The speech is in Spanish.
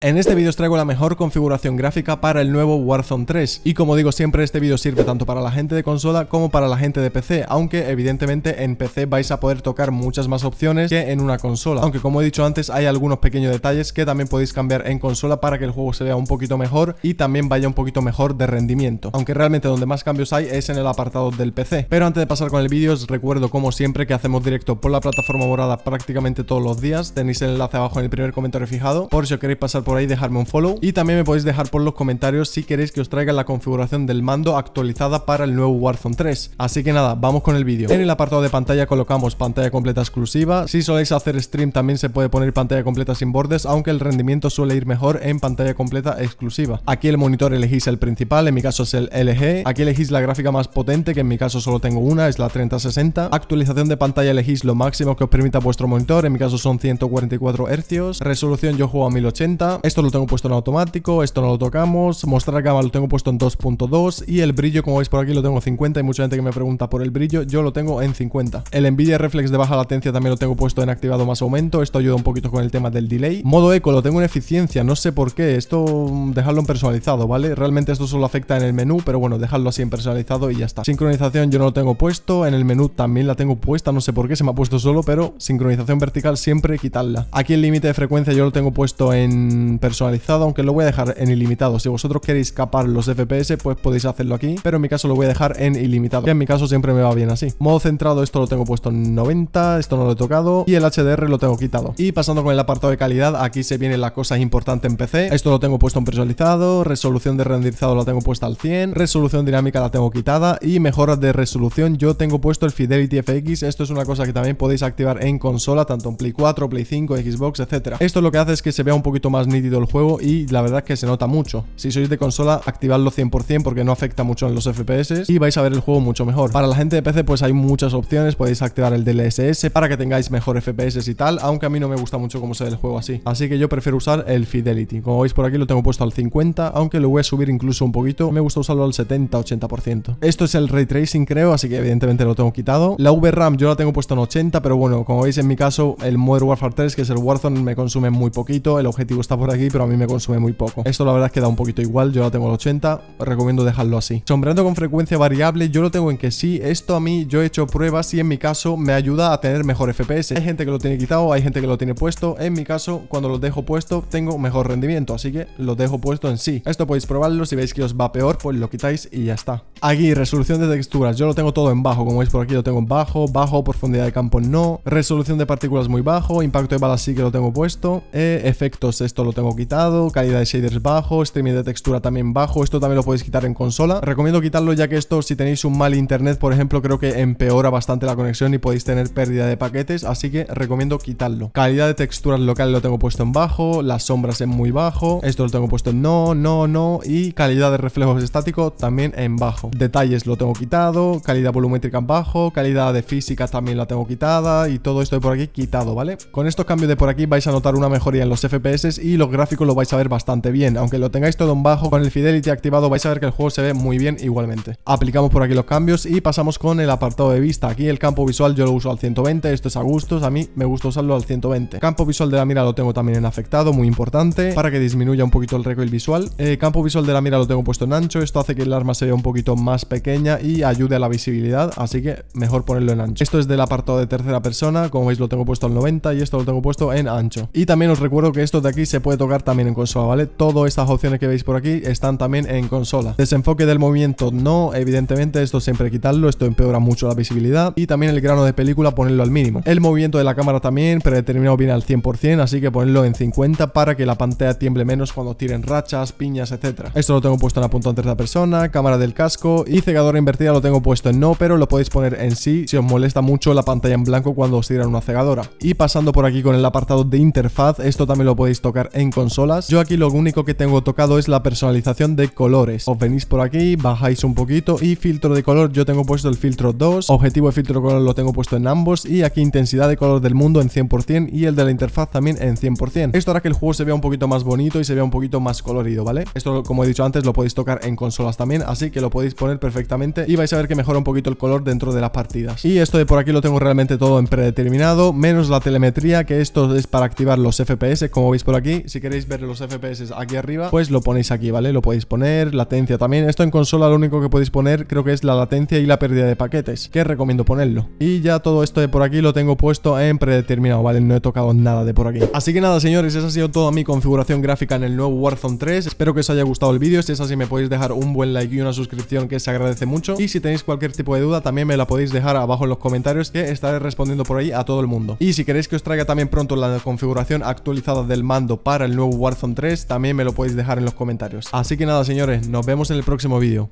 En este vídeo os traigo la mejor configuración gráfica para el nuevo Warzone 3 y como digo siempre este vídeo sirve tanto para la gente de consola como para la gente de PC, aunque evidentemente en PC vais a poder tocar muchas más opciones que en una consola, aunque como he dicho antes hay algunos pequeños detalles que también podéis cambiar en consola para que el juego se vea un poquito mejor y también vaya un poquito mejor de rendimiento, aunque realmente donde más cambios hay es en el apartado del PC. Pero antes de pasar con el vídeo os recuerdo como siempre que hacemos directo por la plataforma morada prácticamente todos los días, tenéis el enlace abajo en el primer comentario fijado, por si os queréis pasar por ahí, dejarme un follow. Y también me podéis dejar por los comentarios si queréis que os traiga la configuración del mando actualizada para el nuevo Warzone 3. Así que nada, vamos con el vídeo. En el apartado de pantalla colocamos pantalla completa exclusiva. Si soléis hacer stream también se puede poner pantalla completa sin bordes, aunque el rendimiento suele ir mejor en pantalla completa exclusiva. Aquí el monitor elegís el principal, en mi caso es el LG. Aquí elegís la gráfica más potente, que en mi caso solo tengo una, es la 3060. Actualización de pantalla elegís lo máximo que os permita vuestro monitor, en mi caso son 144 Hz. Resolución yo juego a 1080. Esto lo tengo puesto en automático, esto no lo tocamos. Mostrar gama lo tengo puesto en 2.2 y el brillo, como veis por aquí, lo tengo en 50. Hay mucha gente que me pregunta por el brillo, yo lo tengo en 50. El Nvidia Reflex de baja latencia también lo tengo puesto en activado más aumento. Esto ayuda un poquito con el tema del delay. Modo eco lo tengo en eficiencia, no sé por qué. Esto mm, dejarlo en personalizado, ¿vale? Realmente esto solo afecta en el menú, pero bueno, dejarlo así en personalizado y ya está. Sincronización yo no lo tengo puesto, en el menú también la tengo puesta, no sé por qué, se me ha puesto solo, pero sincronización vertical siempre quitarla. Aquí el límite de frecuencia yo lo tengo puesto en personalizado, aunque lo voy a dejar en ilimitado. Si vosotros queréis capar los FPS, pues podéis hacerlo aquí, pero en mi caso lo voy a dejar en ilimitado, que en mi caso siempre me va bien así. Modo centrado, esto lo tengo puesto en 90, esto no lo he tocado, y el HDR lo tengo quitado. Y pasando con el apartado de calidad, aquí se viene la cosa importante en PC. Esto lo tengo puesto en personalizado, resolución de renderizado la tengo puesta al 100, resolución dinámica la tengo quitada y mejoras de resolución yo tengo puesto el Fidelity FX. Esto es una cosa que también podéis activar en consola, tanto en Play 4, Play 5, Xbox, etcétera. Esto lo que hace es que se vea un poquito más el juego y la verdad es que se nota mucho. Si sois de consola, activadlo 100% porque no afecta mucho en los FPS y vais a ver el juego mucho mejor. Para la gente de PC pues hay muchas opciones, podéis activar el DLSS para que tengáis mejor FPS y tal, aunque a mí no me gusta mucho cómo se ve el juego así. Así que yo prefiero usar el Fidelity. Como veis por aquí lo tengo puesto al 50, aunque lo voy a subir incluso un poquito, me gusta usarlo al 70-80%. Esto es el Ray Tracing creo, así que evidentemente lo tengo quitado. La VRAM yo la tengo puesto en 80, pero bueno, como veis en mi caso el Modern Warfare 3, que es el Warzone, me consume muy poquito, el objetivo está por aquí, pero a mí me consume muy poco. Esto la verdad es que da un poquito igual, yo la tengo al 80, recomiendo dejarlo así. Sombreando con frecuencia variable, yo lo tengo en que sí, esto a mí yo he hecho pruebas y en mi caso me ayuda a tener mejor FPS. Hay gente que lo tiene quitado, hay gente que lo tiene puesto, en mi caso cuando lo dejo puesto tengo mejor rendimiento, así que lo dejo puesto en sí. Esto podéis probarlo, si veis que os va peor, pues lo quitáis y ya está. Aquí, resolución de texturas. Yo lo tengo todo en bajo. Como veis por aquí lo tengo en bajo. Bajo, profundidad de campo no. Resolución de partículas muy bajo. Impacto de balas sí que lo tengo puesto. E, efectos, esto lo tengo quitado. Calidad de shaders bajo. Streaming de textura también bajo. Esto también lo podéis quitar en consola. Recomiendo quitarlo ya que esto, si tenéis un mal internet, por ejemplo, creo que empeora bastante la conexión y podéis tener pérdida de paquetes. Así que recomiendo quitarlo. Calidad de texturas local lo tengo puesto en bajo. Las sombras en muy bajo. Esto lo tengo puesto en no, no, no. Y calidad de reflejos estático también en bajo. Detalles lo tengo quitado, calidad volumétrica en bajo, calidad de física también la tengo quitada y todo esto de por aquí quitado, ¿vale? Con estos cambios de por aquí vais a notar una mejoría en los FPS y los gráficos lo vais a ver bastante bien. Aunque lo tengáis todo en bajo, con el Fidelity activado vais a ver que el juego se ve muy bien igualmente. Aplicamos por aquí los cambios y pasamos con el apartado de vista. Aquí el campo visual yo lo uso al 120, esto es a gustos, a mí me gusta usarlo al 120. Campo visual de la mira lo tengo también en afectado, muy importante, para que disminuya un poquito el recoil visual. Eh, campo visual de la mira lo tengo puesto en ancho, esto hace que el arma se vea un poquito más pequeña y ayude a la visibilidad, así que mejor ponerlo en ancho. Esto es del apartado de tercera persona, como veis lo tengo puesto al 90 y esto lo tengo puesto en ancho. Y también os recuerdo que esto de aquí se puede tocar también en consola, ¿vale? Todas estas opciones que veis por aquí están también en consola. Desenfoque del movimiento no, evidentemente esto siempre quitarlo, esto empeora mucho la visibilidad y también el grano de película ponerlo al mínimo. El movimiento de la cámara también predeterminado viene al 100%, así que ponerlo en 50 para que la pantalla tiemble menos cuando tiren rachas, piñas, etcétera, Esto lo tengo puesto en apunto en tercera persona, cámara del casco, y cegadora e invertida lo tengo puesto en no, pero lo podéis poner en sí si os molesta mucho la pantalla en blanco cuando os tiran una cegadora. Y pasando por aquí con el apartado de interfaz, esto también lo podéis tocar en consolas. Yo aquí lo único que tengo tocado es la personalización de colores. Os venís por aquí, bajáis un poquito y filtro de color yo tengo puesto el filtro 2, objetivo de filtro de color lo tengo puesto en ambos y aquí intensidad de color del mundo en 100% y el de la interfaz también en 100%. Esto hará que el juego se vea un poquito más bonito y se vea un poquito más colorido, ¿vale? Esto como he dicho antes lo podéis tocar en consolas también, así que lo podéis poner perfectamente y vais a ver que mejora un poquito el color dentro de las partidas. Y esto de por aquí lo tengo realmente todo en predeterminado, menos la telemetría, que esto es para activar los FPS, como veis por aquí. Si queréis ver los FPS aquí arriba, pues lo ponéis aquí, ¿vale? Lo podéis poner, latencia también. Esto en consola lo único que podéis poner creo que es la latencia y la pérdida de paquetes, que recomiendo ponerlo. Y ya todo esto de por aquí lo tengo puesto en predeterminado, ¿vale? No he tocado nada de por aquí. Así que nada, señores, esa ha sido toda mi configuración gráfica en el nuevo Warzone 3. Espero que os haya gustado el vídeo. Si es así, me podéis dejar un buen like y una suscripción que se agradece mucho. Y si tenéis cualquier tipo de duda, también me la podéis dejar abajo en los comentarios que estaré respondiendo por ahí a todo el mundo. Y si queréis que os traiga también pronto la configuración actualizada del mando para el nuevo Warzone 3, también me lo podéis dejar en los comentarios. Así que nada, señores, nos vemos en el próximo vídeo.